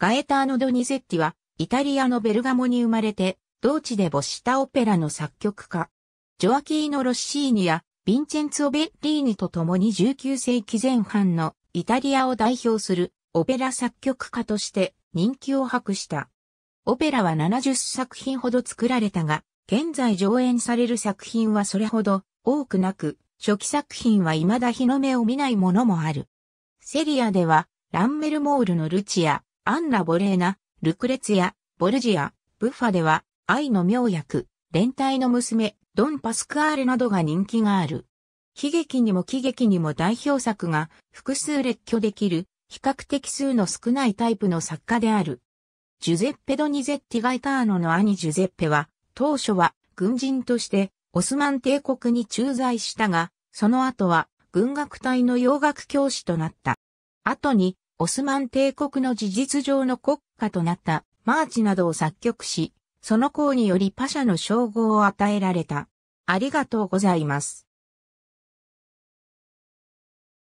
ガエターノ・ドニゼッティは、イタリアのベルガモに生まれて、同地で没したオペラの作曲家。ジョアキーノ・ロッシーニや、ヴィンチェンツォ・ベッリーニと共に19世紀前半のイタリアを代表するオペラ作曲家として人気を博した。オペラは70作品ほど作られたが、現在上演される作品はそれほど多くなく、初期作品は未だ日の目を見ないものもある。セリアでは、ランメルモールのルチア、アンナ・ボレーナ、ルクレツヤ、ボルジア、ブッファでは、愛の妙薬、連帯の娘、ドン・パスクアールなどが人気がある。悲劇にも喜劇にも代表作が複数列挙できる、比較的数の少ないタイプの作家である。ジュゼッペ・ドニゼッティ・ガイターノの兄ジュゼッペは、当初は軍人としてオスマン帝国に駐在したが、その後は軍楽隊の洋楽教師となった。後にオスマン帝国の事実上の国家となったマーチなどを作曲し、その功によりパシャの称号を与えられた。ありがとうございます。